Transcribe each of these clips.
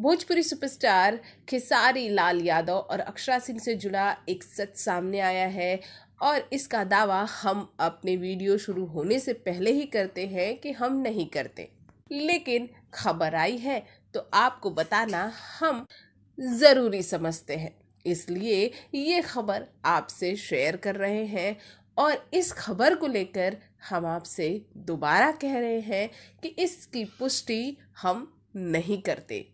Bhojpuri superstar Khesari Lal Yadav और अक्षरा सिंह से जुड़ा एक सच सामने आया है और इसका दावा हम अपने वीडियो शुरू होने से पहले ही करते हैं कि हम नहीं करते लेकिन खबर आई है तो आपको बताना हम ज़रूरी समझते हैं इसलिए ये खबर आपसे शेयर कर रहे हैं और इस खबर को लेकर हम आपसे दोबारा कह रहे हैं कि इसकी पुष्टि हम नहीं करते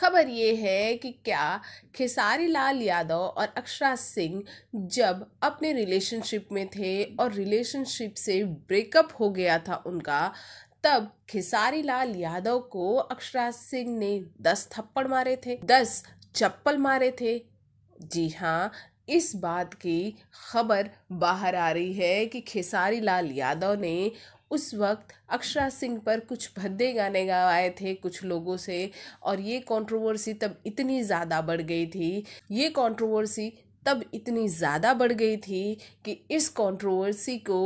खबर ये है कि क्या खेसारी लाल यादव और अक्षरा सिंह जब अपने रिलेशनशिप में थे और रिलेशनशिप से ब्रेकअप हो गया था उनका तब खेसारी लाल यादव को अक्षरा सिंह ने दस थप्पड़ मारे थे दस चप्पल मारे थे जी हाँ इस बात की खबर बाहर आ रही है कि खेसारी लाल यादव ने उस वक्त अक्षरा सिंह पर कुछ भद्दे गाने गवाए थे कुछ लोगों से और ये कंट्रोवर्सी तब इतनी ज़्यादा बढ़ गई थी ये कंट्रोवर्सी तब इतनी ज़्यादा बढ़ गई थी कि इस कंट्रोवर्सी को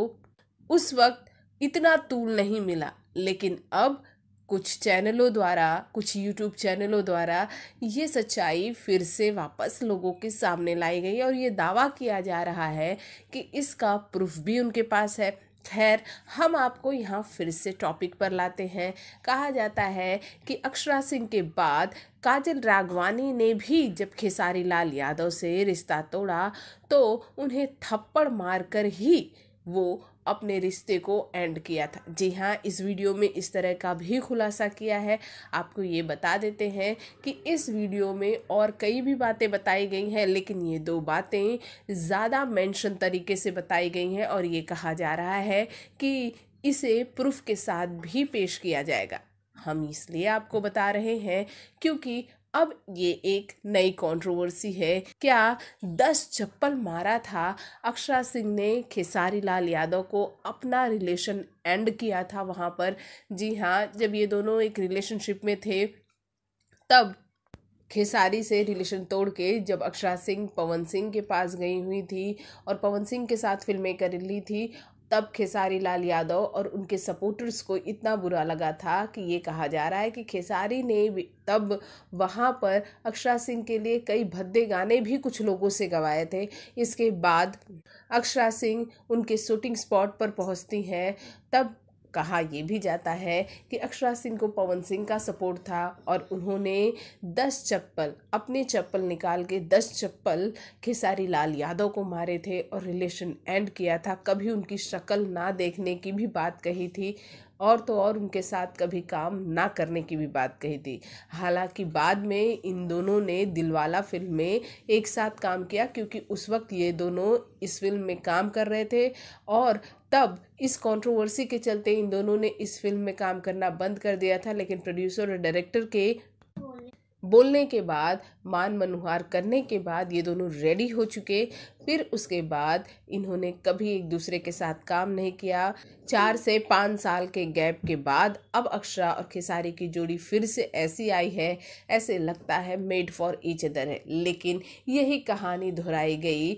उस वक्त इतना तूल नहीं मिला लेकिन अब कुछ चैनलों द्वारा कुछ यूट्यूब चैनलों द्वारा ये सच्चाई फिर से वापस लोगों के सामने लाई गई और ये दावा किया जा रहा है कि इसका प्रूफ भी उनके पास है खैर हम आपको यहाँ फिर से टॉपिक पर लाते हैं कहा जाता है कि अक्षरा सिंह के बाद काजल रागवानी ने भी जब खेसारी लाल यादव से रिश्ता तोड़ा तो उन्हें थप्पड़ मारकर ही वो अपने रिश्ते को एंड किया था जी हाँ इस वीडियो में इस तरह का भी खुलासा किया है आपको ये बता देते हैं कि इस वीडियो में और कई भी बातें बताई गई हैं लेकिन ये दो बातें ज़्यादा मेंशन तरीके से बताई गई हैं और ये कहा जा रहा है कि इसे प्रूफ के साथ भी पेश किया जाएगा हम इसलिए आपको बता रहे हैं क्योंकि अब ये एक नई कंट्रोवर्सी है क्या दस चप्पल मारा था अक्षरा सिंह ने खेसारी लाल यादव को अपना रिलेशन एंड किया था वहाँ पर जी हाँ जब ये दोनों एक रिलेशनशिप में थे तब खेसारी से रिलेशन तोड़ के जब अक्षरा सिंह पवन सिंह के पास गई हुई थी और पवन सिंह के साथ फिल्में कर ली थी तब खेसारी लाल यादव और उनके सपोर्टर्स को इतना बुरा लगा था कि ये कहा जा रहा है कि खेसारी ने तब वहाँ पर अक्षरा सिंह के लिए कई भद्दे गाने भी कुछ लोगों से गवाए थे इसके बाद अक्षरा सिंह उनके शूटिंग स्पॉट पर पहुँचती हैं तब कहा यह भी जाता है कि अक्षरा सिंह को पवन सिंह का सपोर्ट था और उन्होंने दस चप्पल अपने चप्पल निकाल के दस चप्पल खेसारी लाल यादव को मारे थे और रिलेशन एंड किया था कभी उनकी शक्ल ना देखने की भी बात कही थी और तो और उनके साथ कभी काम ना करने की भी बात कही थी हालांकि बाद में इन दोनों ने दिलवाला फिल्म में एक साथ काम किया क्योंकि उस वक्त ये दोनों इस फिल्म में काम कर रहे थे और तब इस कंट्रोवर्सी के चलते इन दोनों ने इस फिल्म में काम करना बंद कर दिया था लेकिन प्रोड्यूसर और डायरेक्टर के बोलने के बाद मान मनुहार करने के बाद ये दोनों रेडी हो चुके फिर उसके बाद इन्होंने कभी एक दूसरे के साथ काम नहीं किया चार से पाँच साल के गैप के बाद अब अक्षरा और खेसारी की जोड़ी फिर से ऐसी आई है ऐसे लगता है मेड फॉर ईच अदर है लेकिन यही कहानी दोहराई गई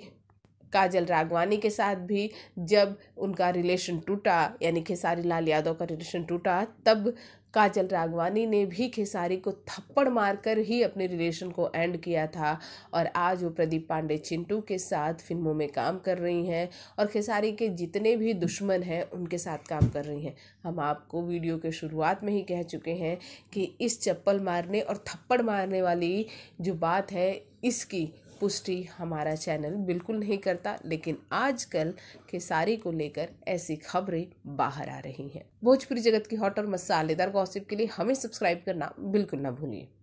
काजल रागवानी के साथ भी जब उनका रिलेशन टूटा यानी खेसारी लाल यादव का रिलेशन टूटा तब काजल रागवानी ने भी खेसारी को थप्पड़ मारकर ही अपने रिलेशन को एंड किया था और आज वो प्रदीप पांडे चिंटू के साथ फिल्मों में काम कर रही हैं और खेसारी के जितने भी दुश्मन हैं उनके साथ काम कर रही हैं हम आपको वीडियो के शुरुआत में ही कह चुके हैं कि इस चप्पल मारने और थप्पड़ मारने वाली जो बात है इसकी पुष्टि हमारा चैनल बिल्कुल नहीं करता लेकिन आजकल खेसारी को लेकर ऐसी खबरें बाहर आ रही हैं भोजपुरी जगत की हॉट और मसालेदार गॉसिप के लिए हमें सब्सक्राइब करना बिल्कुल ना भूलिए